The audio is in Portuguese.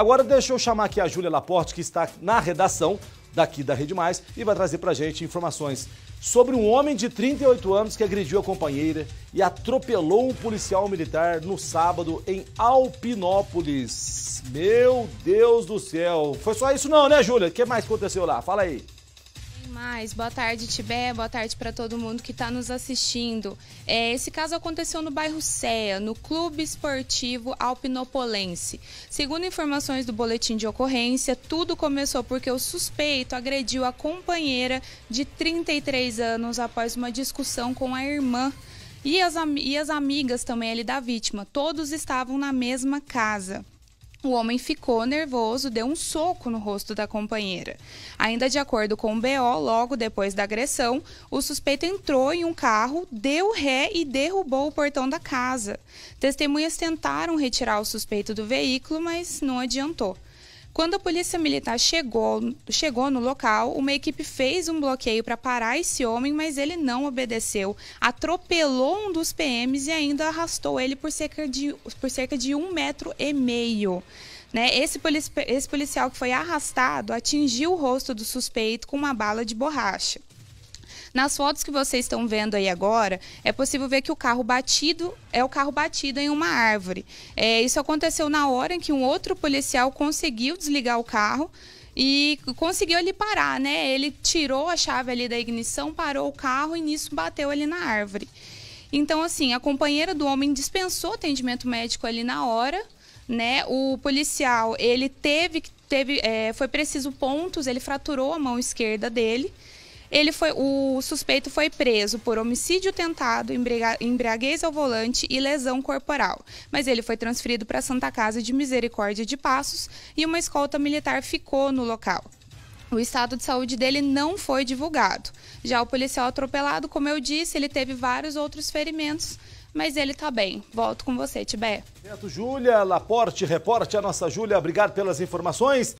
Agora deixa eu chamar aqui a Júlia Laporte, que está na redação daqui da Rede Mais e vai trazer pra gente informações sobre um homem de 38 anos que agrediu a companheira e atropelou um policial militar no sábado em Alpinópolis. Meu Deus do céu. Foi só isso não, né, Júlia? O que mais aconteceu lá? Fala aí. Boa tarde, Tibé. Boa tarde para todo mundo que está nos assistindo. É, esse caso aconteceu no bairro Ceia, no Clube Esportivo Alpinopolense. Segundo informações do boletim de ocorrência, tudo começou porque o suspeito agrediu a companheira de 33 anos após uma discussão com a irmã. E as, e as amigas também ali da vítima. Todos estavam na mesma casa. O homem ficou nervoso, deu um soco no rosto da companheira. Ainda de acordo com o BO, logo depois da agressão, o suspeito entrou em um carro, deu ré e derrubou o portão da casa. Testemunhas tentaram retirar o suspeito do veículo, mas não adiantou. Quando a polícia militar chegou, chegou no local, uma equipe fez um bloqueio para parar esse homem, mas ele não obedeceu. Atropelou um dos PMs e ainda arrastou ele por cerca de, por cerca de um metro e meio. Né? Esse, polici esse policial que foi arrastado atingiu o rosto do suspeito com uma bala de borracha. Nas fotos que vocês estão vendo aí agora, é possível ver que o carro batido é o carro batido em uma árvore. É, isso aconteceu na hora em que um outro policial conseguiu desligar o carro e conseguiu ele parar, né? Ele tirou a chave ali da ignição, parou o carro e nisso bateu ali na árvore. Então, assim, a companheira do homem dispensou atendimento médico ali na hora, né? O policial, ele teve, teve é, foi preciso pontos, ele fraturou a mão esquerda dele. Ele foi, o suspeito foi preso por homicídio tentado, embriaguez ao volante e lesão corporal. Mas ele foi transferido para a Santa Casa de Misericórdia de Passos e uma escolta militar ficou no local. O estado de saúde dele não foi divulgado. Já o policial atropelado, como eu disse, ele teve vários outros ferimentos, mas ele está bem. Volto com você, Tibé. Júlia, Laporte, repórter, a nossa Júlia, obrigado pelas informações.